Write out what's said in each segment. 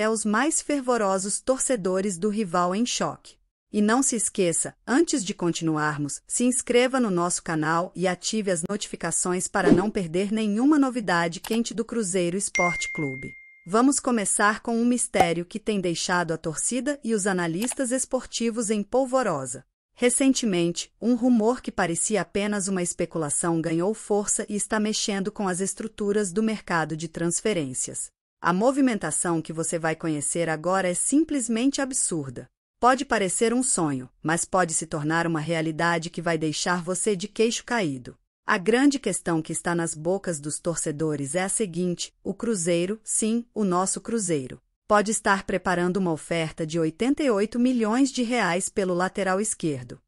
até os mais fervorosos torcedores do rival em choque. E não se esqueça, antes de continuarmos, se inscreva no nosso canal e ative as notificações para não perder nenhuma novidade quente do Cruzeiro Esporte Clube. Vamos começar com um mistério que tem deixado a torcida e os analistas esportivos em polvorosa. Recentemente, um rumor que parecia apenas uma especulação ganhou força e está mexendo com as estruturas do mercado de transferências. A movimentação que você vai conhecer agora é simplesmente absurda. Pode parecer um sonho, mas pode se tornar uma realidade que vai deixar você de queixo caído. A grande questão que está nas bocas dos torcedores é a seguinte: o Cruzeiro, sim, o nosso Cruzeiro, pode estar preparando uma oferta de 88 milhões de reais pelo lateral esquerdo.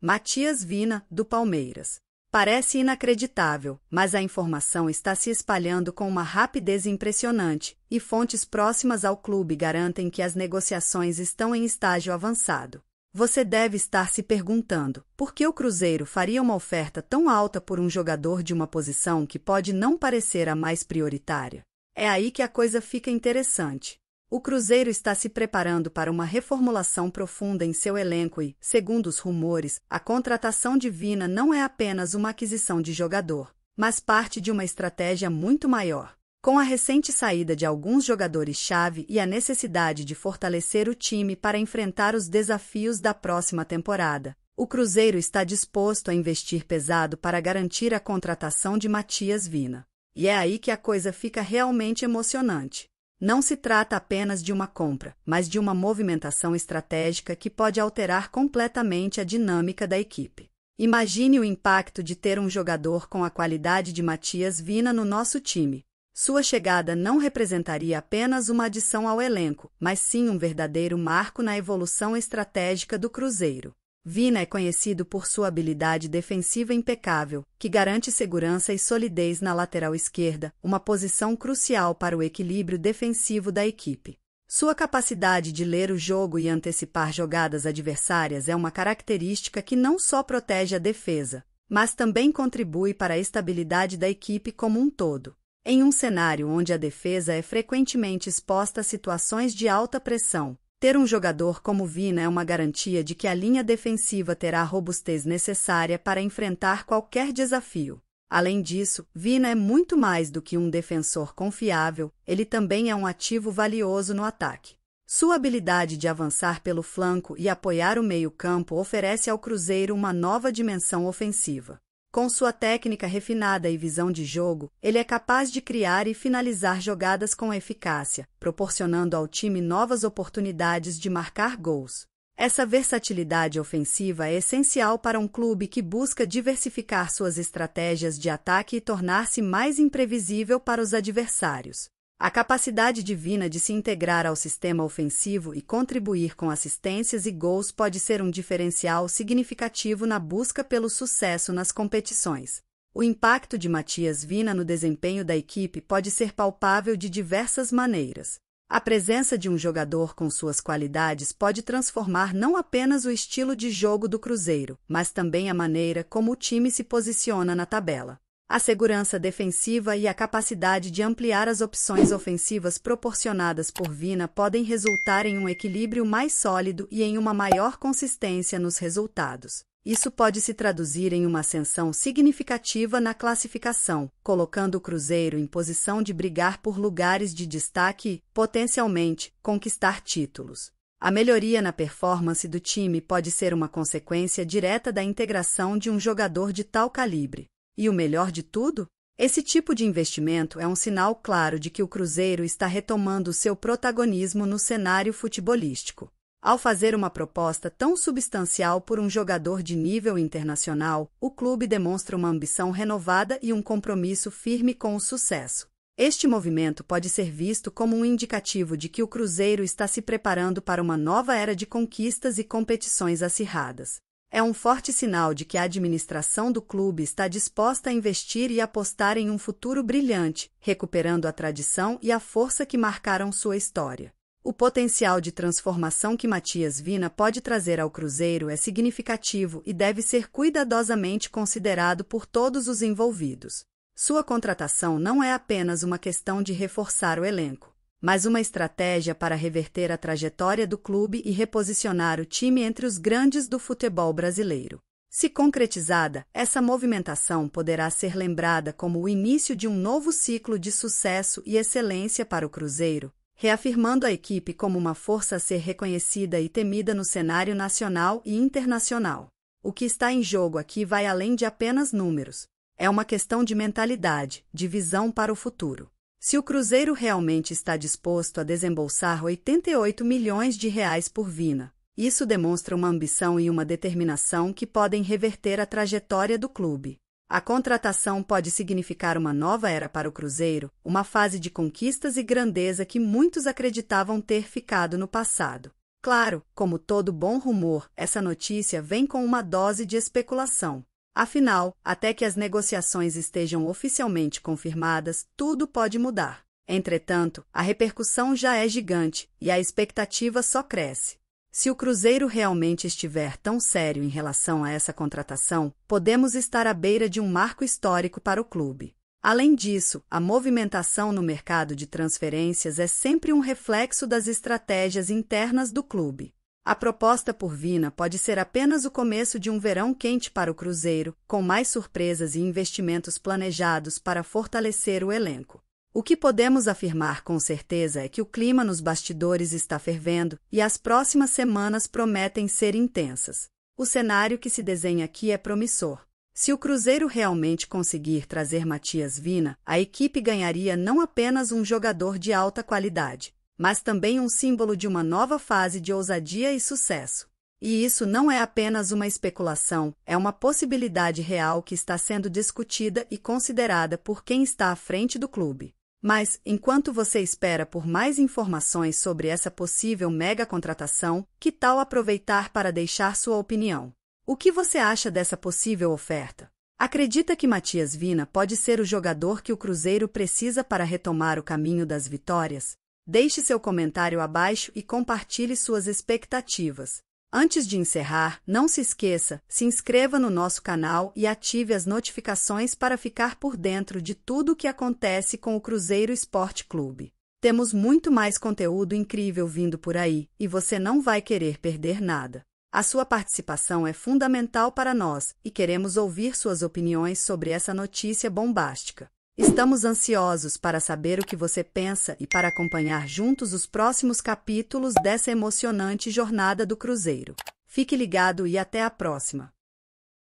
Matias Vina, do Palmeiras. Parece inacreditável, mas a informação está se espalhando com uma rapidez impressionante, e fontes próximas ao clube garantem que as negociações estão em estágio avançado. Você deve estar se perguntando por que o Cruzeiro faria uma oferta tão alta por um jogador de uma posição que pode não parecer a mais prioritária. É aí que a coisa fica interessante. O Cruzeiro está se preparando para uma reformulação profunda em seu elenco e, segundo os rumores, a contratação divina não é apenas uma aquisição de jogador, mas parte de uma estratégia muito maior. Com a recente saída de alguns jogadores-chave e a necessidade de fortalecer o time para enfrentar os desafios da próxima temporada, o Cruzeiro está disposto a investir pesado para garantir a contratação de Matias Vina. E é aí que a coisa fica realmente emocionante. Não se trata apenas de uma compra, mas de uma movimentação estratégica que pode alterar completamente a dinâmica da equipe. Imagine o impacto de ter um jogador com a qualidade de Matias Vina no nosso time. Sua chegada não representaria apenas uma adição ao elenco, mas sim um verdadeiro marco na evolução estratégica do Cruzeiro. Vina é conhecido por sua habilidade defensiva impecável, que garante segurança e solidez na lateral esquerda, uma posição crucial para o equilíbrio defensivo da equipe. Sua capacidade de ler o jogo e antecipar jogadas adversárias é uma característica que não só protege a defesa, mas também contribui para a estabilidade da equipe como um todo. Em um cenário onde a defesa é frequentemente exposta a situações de alta pressão, ter um jogador como Vina é uma garantia de que a linha defensiva terá a robustez necessária para enfrentar qualquer desafio. Além disso, Vina é muito mais do que um defensor confiável, ele também é um ativo valioso no ataque. Sua habilidade de avançar pelo flanco e apoiar o meio-campo oferece ao Cruzeiro uma nova dimensão ofensiva. Com sua técnica refinada e visão de jogo, ele é capaz de criar e finalizar jogadas com eficácia, proporcionando ao time novas oportunidades de marcar gols. Essa versatilidade ofensiva é essencial para um clube que busca diversificar suas estratégias de ataque e tornar-se mais imprevisível para os adversários. A capacidade divina de se integrar ao sistema ofensivo e contribuir com assistências e gols pode ser um diferencial significativo na busca pelo sucesso nas competições. O impacto de Matias Vina no desempenho da equipe pode ser palpável de diversas maneiras. A presença de um jogador com suas qualidades pode transformar não apenas o estilo de jogo do Cruzeiro, mas também a maneira como o time se posiciona na tabela a segurança defensiva e a capacidade de ampliar as opções ofensivas proporcionadas por Vina podem resultar em um equilíbrio mais sólido e em uma maior consistência nos resultados. Isso pode se traduzir em uma ascensão significativa na classificação, colocando o Cruzeiro em posição de brigar por lugares de destaque e, potencialmente, conquistar títulos. A melhoria na performance do time pode ser uma consequência direta da integração de um jogador de tal calibre. E o melhor de tudo? Esse tipo de investimento é um sinal claro de que o Cruzeiro está retomando seu protagonismo no cenário futebolístico. Ao fazer uma proposta tão substancial por um jogador de nível internacional, o clube demonstra uma ambição renovada e um compromisso firme com o sucesso. Este movimento pode ser visto como um indicativo de que o Cruzeiro está se preparando para uma nova era de conquistas e competições acirradas é um forte sinal de que a administração do clube está disposta a investir e apostar em um futuro brilhante, recuperando a tradição e a força que marcaram sua história. O potencial de transformação que Matias Vina pode trazer ao Cruzeiro é significativo e deve ser cuidadosamente considerado por todos os envolvidos. Sua contratação não é apenas uma questão de reforçar o elenco mas uma estratégia para reverter a trajetória do clube e reposicionar o time entre os grandes do futebol brasileiro. Se concretizada, essa movimentação poderá ser lembrada como o início de um novo ciclo de sucesso e excelência para o Cruzeiro, reafirmando a equipe como uma força a ser reconhecida e temida no cenário nacional e internacional. O que está em jogo aqui vai além de apenas números. É uma questão de mentalidade, de visão para o futuro. Se o Cruzeiro realmente está disposto a desembolsar 88 milhões de reais por Vina, isso demonstra uma ambição e uma determinação que podem reverter a trajetória do clube. A contratação pode significar uma nova era para o Cruzeiro, uma fase de conquistas e grandeza que muitos acreditavam ter ficado no passado. Claro, como todo bom rumor, essa notícia vem com uma dose de especulação. Afinal, até que as negociações estejam oficialmente confirmadas, tudo pode mudar. Entretanto, a repercussão já é gigante e a expectativa só cresce. Se o Cruzeiro realmente estiver tão sério em relação a essa contratação, podemos estar à beira de um marco histórico para o clube. Além disso, a movimentação no mercado de transferências é sempre um reflexo das estratégias internas do clube. A proposta por Vina pode ser apenas o começo de um verão quente para o Cruzeiro, com mais surpresas e investimentos planejados para fortalecer o elenco. O que podemos afirmar com certeza é que o clima nos bastidores está fervendo e as próximas semanas prometem ser intensas. O cenário que se desenha aqui é promissor. Se o Cruzeiro realmente conseguir trazer Matias Vina, a equipe ganharia não apenas um jogador de alta qualidade, mas também um símbolo de uma nova fase de ousadia e sucesso. E isso não é apenas uma especulação, é uma possibilidade real que está sendo discutida e considerada por quem está à frente do clube. Mas, enquanto você espera por mais informações sobre essa possível mega contratação, que tal aproveitar para deixar sua opinião? O que você acha dessa possível oferta? Acredita que Matias Vina pode ser o jogador que o Cruzeiro precisa para retomar o caminho das vitórias? Deixe seu comentário abaixo e compartilhe suas expectativas. Antes de encerrar, não se esqueça, se inscreva no nosso canal e ative as notificações para ficar por dentro de tudo o que acontece com o Cruzeiro Esporte Clube. Temos muito mais conteúdo incrível vindo por aí e você não vai querer perder nada. A sua participação é fundamental para nós e queremos ouvir suas opiniões sobre essa notícia bombástica. Estamos ansiosos para saber o que você pensa e para acompanhar juntos os próximos capítulos dessa emocionante jornada do Cruzeiro. Fique ligado e até a próxima!